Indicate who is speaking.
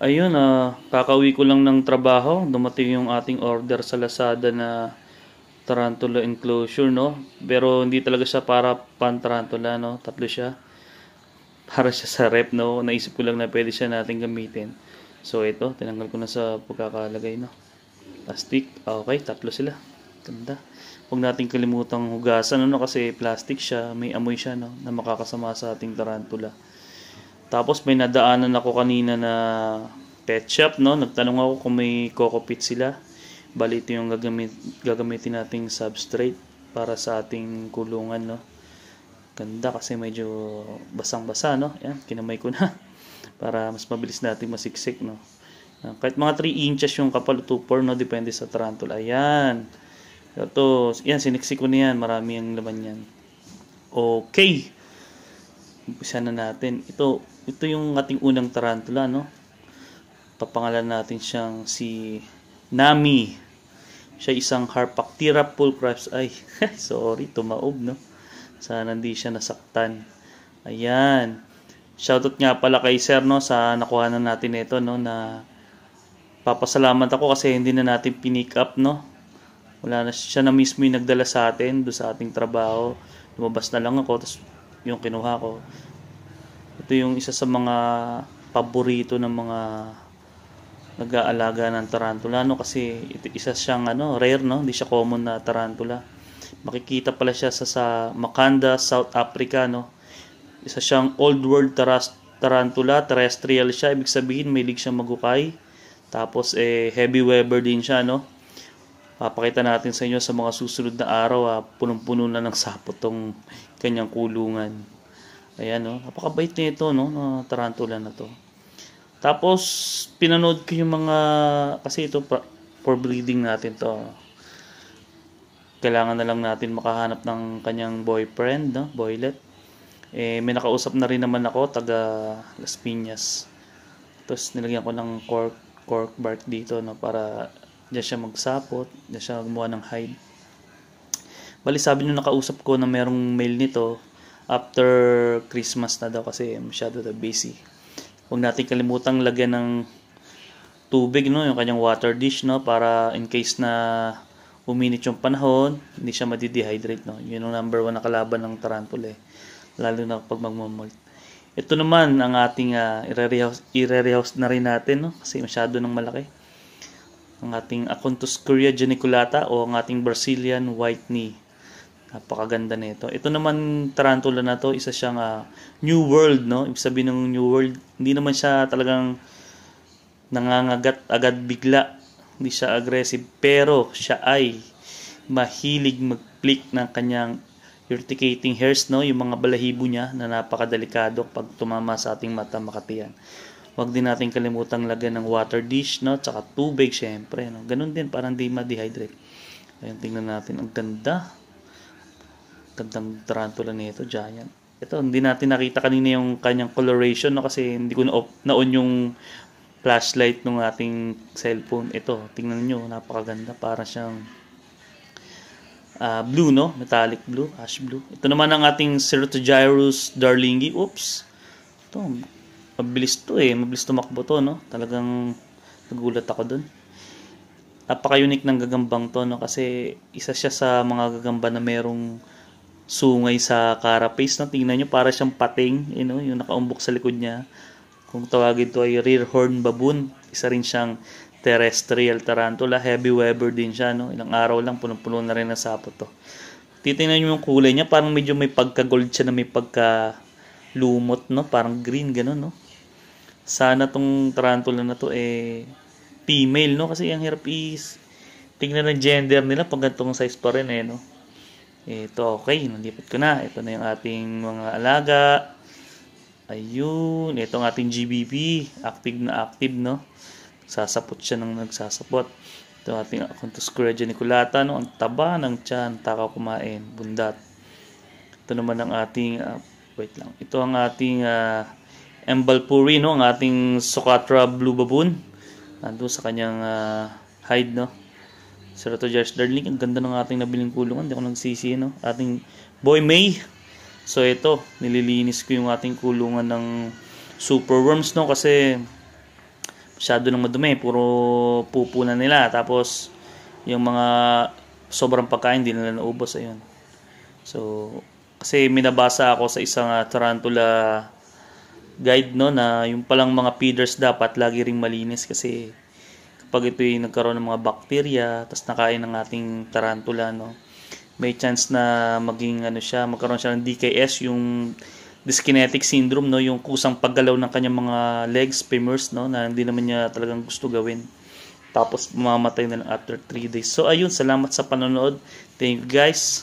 Speaker 1: Ayun, uh, ah, kakauwi ko lang ng trabaho. Dumating yung ating order sa Lazada na tarantula enclosure, no? Pero hindi talaga siya para pan-tarantula, no? Tatlo siya. Para siya sa rep, no? Naisip ko lang na pwede siya natin gamitin. So, ito, tinanggal ko na sa pagkakalagay, no? Plastic. Ah, okay, tatlo sila. Ganda. Huwag natin kalimutang hugasan, no? Kasi plastic siya, may amoy siya, no? Na makakasama sa ating tarantula. Tapos may nadaanan ako kanina na pet shop, no? Nagtanong ako kung may kokopit sila. Balito yung gagamit, gagamitin nating substrate para sa ating kulungan, no? Ganda kasi medyo basang-basa, no? Yan, kinamay ko na para mas mabilis natin masiksik, no? Ah, kahit mga 3 inches yung kapal, 2-4, no? Depende sa tarantula. Ayan. Ito, yan, siniksik ko na yan. Marami ang laman yan. Okay. Umpisa na natin. Ito, ito yung ating unang tarantula, no? Papangalan natin siyang si Nami. Siya isang Harpactera pulcraps. Ay, sorry, tumaob, no? Sana hindi siya nasaktan. Ayan. Shoutout nga pala kay Sir, no? Sa nakuha na natin ito, no? Na papasalamat ako kasi hindi na natin pinick up, no? Wala na siya na mismo yung nagdala sa atin do sa ating trabaho. Lumabas na lang ako, tapos yung kinuha ko ito yung isa sa mga paborito ng mga nag-aalaga ng tarantula no kasi ito, isa siyang ano rare no hindi siya common na tarantula makikita pala siya sa, sa Makanda South Africa no isa siyang old world taras, tarantula terrestrial siya ibig sabihin may lig siyang magukay tapos eh heavy webber din siya no papakita natin sa inyo sa mga susunod na araw ah, punong-puno na ng sapot tong kanyang kulungan Ayan, no? napakabait na ito, no? Na tarantula na to. Tapos, pinanood ko yung mga, kasi ito, for breeding natin to. Kailangan na lang natin makahanap ng kanyang boyfriend, no? boylet. Eh, may nakausap na rin naman ako, taga Las Piñas. Tapos, nilagyan ko ng cork, cork bark dito, no? Para diyan siya magsapot, diyan siya gumawa ng hide. Bali, sabi nung nakausap ko na merong male nito, after Christmas na daw kasi masyado na busy. Huwag natin kalimutang lagyan ng tubig no yung kanyang water dish no para in case na uminit yung panahon hindi siya madidehydrate no yun ang number one na kalaban ng tarantula eh. lalo na pag magmumult ito naman ang ating uh, ah, i-rehouse na rin natin no kasi masyado nang malaki ang ating Acontus curia geniculata o ang ating Brazilian white knee Napakaganda nito. ito. naman tarantula na to, isa siyang uh, new world, no? Ibig sabihin ng new world, hindi naman siya talagang nangangagat agad bigla. Hindi siya aggressive, pero siya ay mahilig mag-flick ng kanyang urticating hairs, no? Yung mga balahibo niya na napakadelikado pag tumama sa ating mata makatiyan. Huwag din natin kalimutang lagyan ng water dish, no? Tsaka tubig, syempre, no? Ganun din, parang di ma-dehydrate. Ayan, tingnan natin. Ang ganda. Gandang tarantula nito, giant. Ito, hindi natin nakita kanina yung kanyang coloration no, kasi hindi ko na-on na yung flashlight ng ating cellphone. Ito, tingnan niyo napakaganda. Para siyang uh, blue, no? Metallic blue, ash blue. Ito naman ang ating Ceratogyrus darlingi. Oops. Ito, mabilis to eh. Mabilis tumakbo to, no? Talagang nagulat ako dun napaka-unique ng gagambang to no kasi isa siya sa mga gagamba na merong sungay sa carapace na tingnan nyo para siyang pating you know, yung nakaumbok sa likod niya kung tawagin to ay rear horn baboon isa rin siyang terrestrial tarantula heavy weber din siya no? ilang araw lang punong-puno na rin ng sapo to titingnan nyo yung kulay niya parang medyo may pagka gold siya na may pagka lumot no parang green ganun no sana tong tarantula na to eh female no kasi ang hirap is tingnan ng gender nila pag gantong size pa rin eh no ito, okay. Nalipat ko na. Ito na yung ating mga alaga. Ayun. Ito ang ating GBP. Active na active, no? Sasapot siya ng nagsasapot. Ito ang ating Acontus Couragia Nicolata, no? Ang taba ng tiyan. Taka kumain. Bundat. Ito naman ang ating... Uh, wait lang. Ito ang ating... Uh, ah, Embalpuri, no? Ang ating Socatra Blue Baboon. Nandun sa kanyang uh, hide, no? Sir to Jars Darling, ang ganda ng ating nabiling kulungan. Hindi ako nagsisi, no? Ating Boy May. So, ito, nililinis ko yung ating kulungan ng super worms, no? Kasi, masyado nang madumi. Puro pupunan nila. Tapos, yung mga sobrang pagkain, hindi nila naubos. Ayun. So, kasi minabasa ako sa isang ah, tarantula guide, no? Na yung palang mga feeders dapat lagi ring malinis kasi pag ito'y nagkaroon ng mga bacteria tapos nakain ng ating tarantula, no, may chance na maging ano siya, magkaroon siya ng DKS, yung dyskinetic syndrome, no, yung kusang paggalaw ng kanyang mga legs, femurs, no, na hindi naman niya talagang gusto gawin. Tapos mamatay na lang after 3 days. So ayun, salamat sa panonood. Thank you guys.